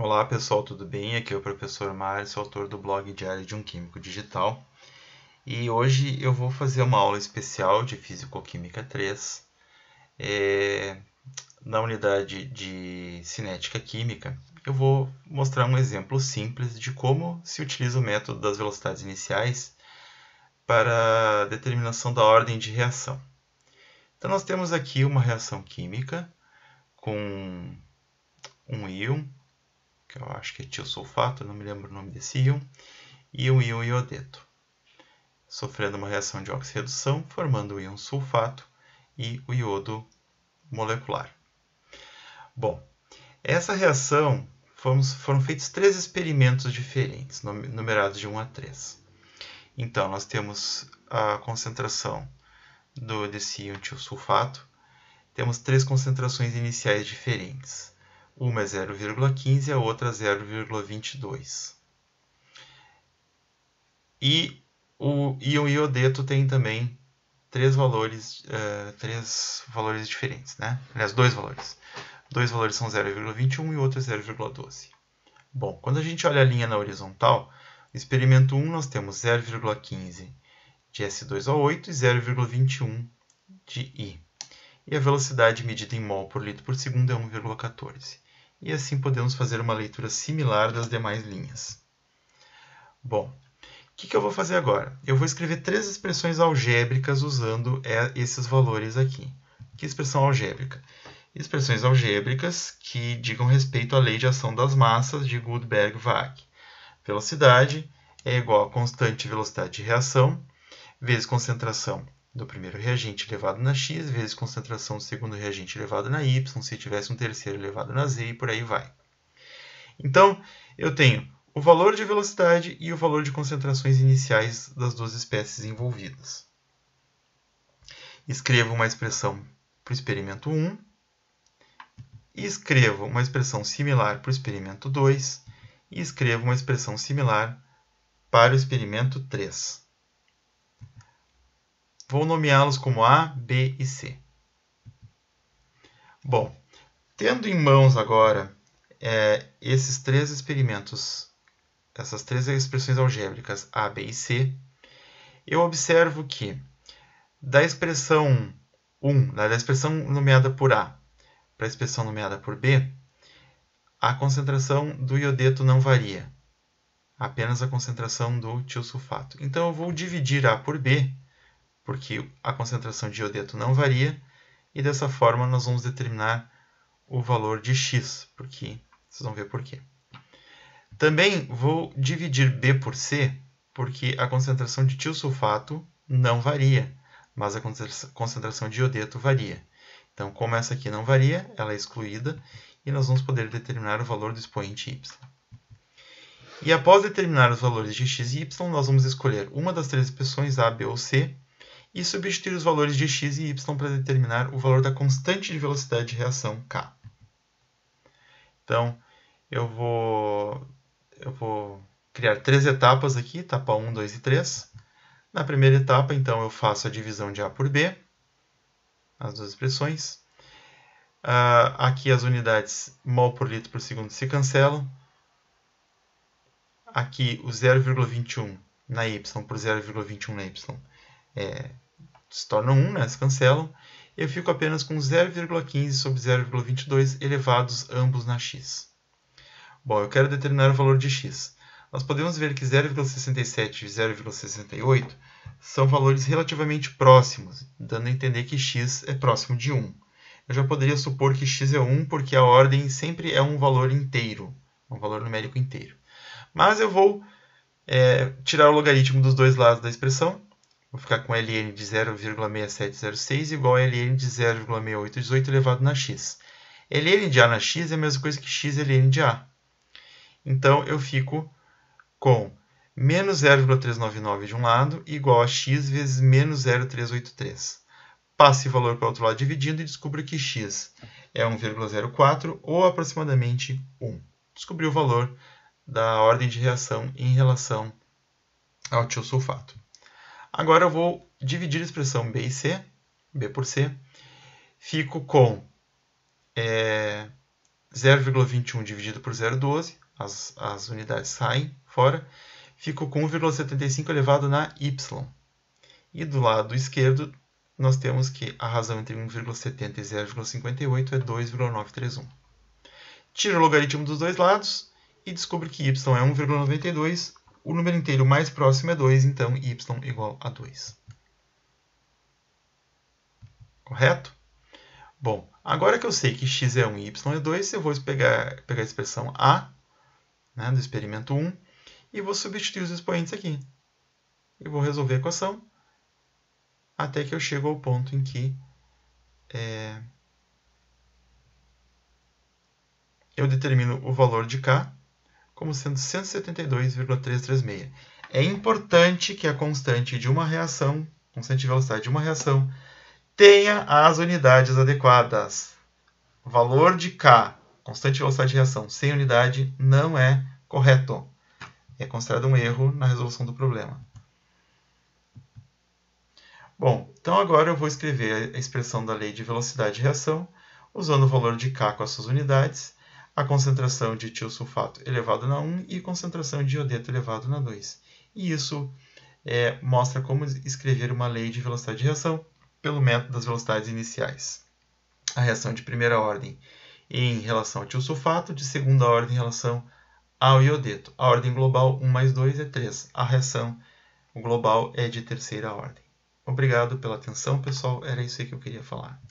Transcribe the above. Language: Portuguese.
Olá pessoal, tudo bem? Aqui é o professor Mário, sou autor do blog Diário de um Químico Digital e hoje eu vou fazer uma aula especial de Físico-Química 3 é, na unidade de Cinética Química. Eu vou mostrar um exemplo simples de como se utiliza o método das velocidades iniciais para determinação da ordem de reação. Então nós temos aqui uma reação química com um íon que eu acho que é tio sulfato, não me lembro o nome desse íon, e o íon iodeto, sofrendo uma reação de oxirredução, formando o íon sulfato e o iodo molecular. Bom, essa reação fomos, foram feitos três experimentos diferentes, numerados de 1 a 3. Então, nós temos a concentração do, desse íon tiosulfato, temos três concentrações iniciais diferentes. Uma é 0,15 e a outra 0,22. É e o íon iodeto tem também três valores, uh, três valores diferentes, né? Aliás, dois valores. Dois valores são 0,21 e o outro é 0,12. Bom, quando a gente olha a linha na horizontal, no experimento 1 nós temos 0,15 de S2O8 e 0,21 de I. E a velocidade medida em mol por litro por segundo é 1,14 e assim podemos fazer uma leitura similar das demais linhas. Bom, o que, que, eu vou fazer agora? Eu vou escrever três expressões algébricas usando é, esses valores aqui. Que expressão algébrica? Expressões algébricas que digam respeito à lei de ação das massas de Goldberg-Wag. Velocidade é igual a constante velocidade de reação vezes concentração do primeiro reagente elevado na x vezes concentração do segundo reagente elevado na y, se tivesse um terceiro elevado na z e por aí vai. Então, eu tenho o valor de velocidade e o valor de concentrações iniciais das duas espécies envolvidas. Escrevo uma expressão para o experimento 1 e escrevo uma expressão similar para o experimento 2 e escrevo uma expressão similar para o experimento 3. Vou nomeá-los como A, B e C. Bom, tendo em mãos agora é, esses três experimentos, essas três expressões algébricas A, B e C, eu observo que da expressão 1, da expressão nomeada por A para a expressão nomeada por B, a concentração do iodeto não varia, apenas a concentração do tiosulfato. Então eu vou dividir A por B porque a concentração de iodeto não varia, e dessa forma nós vamos determinar o valor de x, porque vocês vão ver por quê. Também vou dividir B por C, porque a concentração de tiosulfato não varia, mas a concentração de iodeto varia. Então, como essa aqui não varia, ela é excluída, e nós vamos poder determinar o valor do expoente y. E após determinar os valores de x e y, nós vamos escolher uma das três expressões a, b ou c e substituir os valores de x e y para determinar o valor da constante de velocidade de reação k. Então, eu vou, eu vou criar três etapas aqui, etapa 1, 2 e 3. Na primeira etapa, então, eu faço a divisão de A por B, as duas expressões. Uh, aqui as unidades mol por litro por segundo se cancelam. Aqui o 0,21 na y por 0,21 na y é, se tornam 1, né, se cancelam, eu fico apenas com 0,15 sobre 0,22 elevados ambos na x. Bom, eu quero determinar o valor de x. Nós podemos ver que 0,67 e 0,68 são valores relativamente próximos, dando a entender que x é próximo de 1. Eu já poderia supor que x é 1 porque a ordem sempre é um valor inteiro, um valor numérico inteiro. Mas eu vou é, tirar o logaritmo dos dois lados da expressão Vou ficar com ln de 0,6706 igual a ln de 0,6818 elevado na x. ln de a na x é a mesma coisa que x ln de a. Então, eu fico com menos 0,399 de um lado igual a x vezes menos 0,383. Passe o valor para o outro lado dividindo e descubra que x é 1,04 ou aproximadamente 1. Descobri o valor da ordem de reação em relação ao tiosulfato. Agora eu vou dividir a expressão B e C, B por C. Fico com é, 0,21 dividido por 0,12, as, as unidades saem fora. Fico com 1,75 elevado na y. E do lado esquerdo, nós temos que a razão entre 1,70 e 0,58 é 2,931. Tira o logaritmo dos dois lados e descubro que y é 1,92 o número inteiro mais próximo é 2, então y igual a 2. Correto? Bom, agora que eu sei que x é 1 e y é 2, eu vou pegar, pegar a expressão a né, do experimento 1 e vou substituir os expoentes aqui. E vou resolver a equação até que eu chego ao ponto em que é, eu determino o valor de k como sendo 172,336. É importante que a constante de uma reação, constante de velocidade de uma reação, tenha as unidades adequadas. valor de K, constante de velocidade de reação, sem unidade, não é correto. É considerado um erro na resolução do problema. Bom, então agora eu vou escrever a expressão da lei de velocidade de reação usando o valor de K com as suas unidades a concentração de tiosulfato elevado na 1 e concentração de iodeto elevado na 2. E isso é, mostra como escrever uma lei de velocidade de reação pelo método das velocidades iniciais. A reação de primeira ordem em relação ao tiosulfato, de segunda ordem em relação ao iodeto. A ordem global 1 mais 2 é 3. A reação global é de terceira ordem. Obrigado pela atenção, pessoal. Era isso aí que eu queria falar.